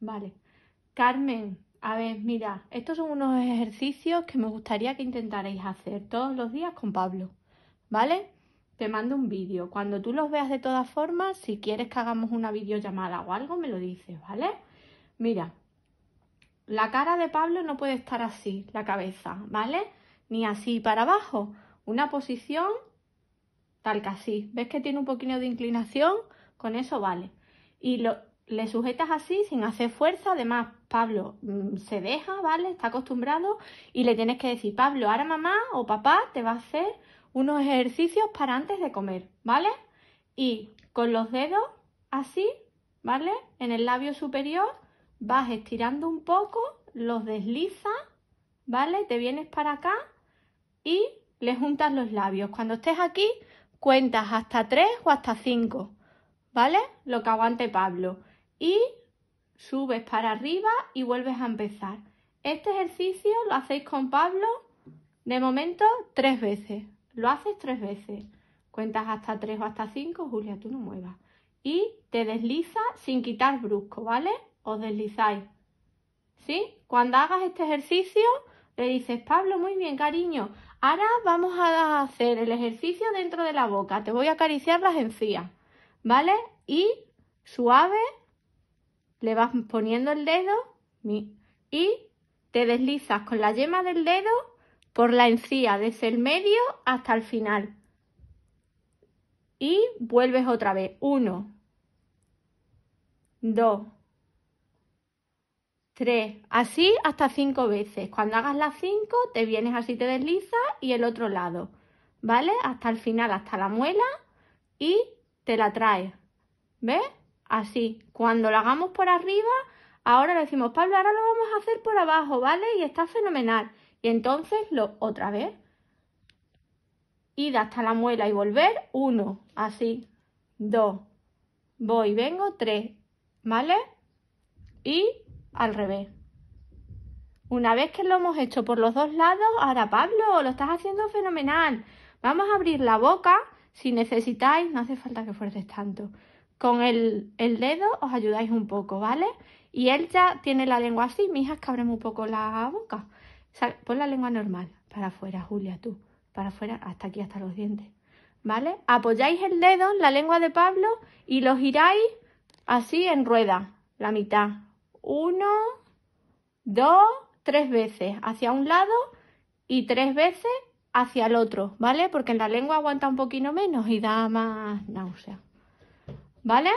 Vale. Carmen, a ver, mira, estos son unos ejercicios que me gustaría que intentaréis hacer todos los días con Pablo, ¿vale? Te mando un vídeo. Cuando tú los veas de todas formas, si quieres que hagamos una videollamada o algo, me lo dices, ¿vale? Mira, la cara de Pablo no puede estar así, la cabeza, ¿vale? Ni así para abajo. Una posición tal que así. ¿Ves que tiene un poquito de inclinación? Con eso vale. Y lo, le sujetas así sin hacer fuerza. Además, Pablo mm, se deja, ¿vale? Está acostumbrado y le tienes que decir, Pablo, ahora mamá o papá te va a hacer unos ejercicios para antes de comer, ¿vale? Y con los dedos así, ¿vale? En el labio superior vas estirando un poco, los deslizas, ¿vale? Te vienes para acá y le juntas los labios. Cuando estés aquí, cuentas hasta tres o hasta 5, ¿vale? Lo que aguante Pablo y subes para arriba y vuelves a empezar. Este ejercicio lo hacéis con Pablo de momento tres veces. Lo haces tres veces. Cuentas hasta tres o hasta cinco, Julia, tú no muevas. Y te deslizas sin quitar brusco, ¿vale? Os deslizáis. ¿Sí? Cuando hagas este ejercicio, le dices, Pablo, muy bien, cariño. Ahora vamos a hacer el ejercicio dentro de la boca. Te voy a acariciar las encías, ¿vale? Y suave, le vas poniendo el dedo y te deslizas con la yema del dedo por la encía desde el medio hasta el final. Y vuelves otra vez. Uno, dos, tres. Así hasta cinco veces. Cuando hagas las cinco, te vienes así, te deslizas y el otro lado. ¿Vale? Hasta el final, hasta la muela y te la traes. ¿Ves? así. Cuando lo hagamos por arriba, ahora lo decimos, Pablo, ahora lo vamos a hacer por abajo, ¿vale? Y está fenomenal. Y entonces lo otra vez. Id hasta la muela y volver, uno, así, dos, voy, vengo, tres, ¿vale? Y al revés. Una vez que lo hemos hecho por los dos lados, ahora Pablo, lo estás haciendo fenomenal. Vamos a abrir la boca, si necesitáis, no hace falta que fuerces tanto con el, dedo os ayudáis un poco, ¿vale? Y él ya tiene la lengua así, Mijas, que abre un poco la boca. pon la lengua normal, para afuera, Julia, tú, para afuera, hasta aquí, hasta los dientes, ¿vale? Apoyáis el dedo en la lengua de Pablo y lo giráis así en rueda, la mitad. Uno, dos, tres veces hacia un lado y tres veces hacia el otro, ¿vale? Porque en la lengua aguanta un poquito menos y da más náusea. ¿Vale?